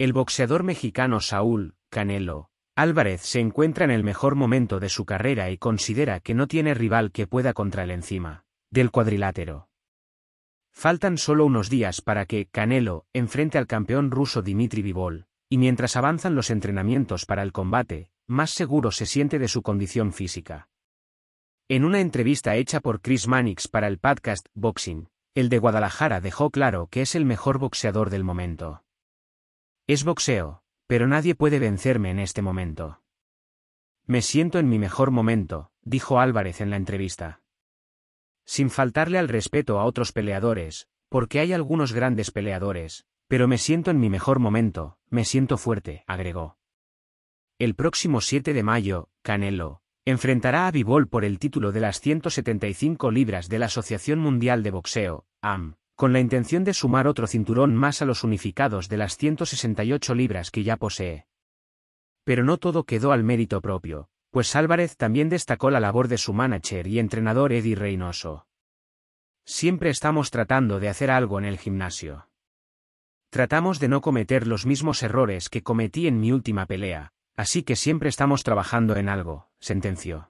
El boxeador mexicano Saúl, Canelo, Álvarez se encuentra en el mejor momento de su carrera y considera que no tiene rival que pueda contra el encima del cuadrilátero. Faltan solo unos días para que Canelo enfrente al campeón ruso Dimitri Vivol, y mientras avanzan los entrenamientos para el combate, más seguro se siente de su condición física. En una entrevista hecha por Chris Mannix para el podcast Boxing, el de Guadalajara dejó claro que es el mejor boxeador del momento. Es boxeo, pero nadie puede vencerme en este momento. Me siento en mi mejor momento, dijo Álvarez en la entrevista. Sin faltarle al respeto a otros peleadores, porque hay algunos grandes peleadores, pero me siento en mi mejor momento, me siento fuerte, agregó. El próximo 7 de mayo, Canelo, enfrentará a Bivol por el título de las 175 libras de la Asociación Mundial de Boxeo, AM con la intención de sumar otro cinturón más a los unificados de las 168 libras que ya posee. Pero no todo quedó al mérito propio, pues Álvarez también destacó la labor de su manager y entrenador Eddie Reynoso. Siempre estamos tratando de hacer algo en el gimnasio. Tratamos de no cometer los mismos errores que cometí en mi última pelea, así que siempre estamos trabajando en algo, sentenció.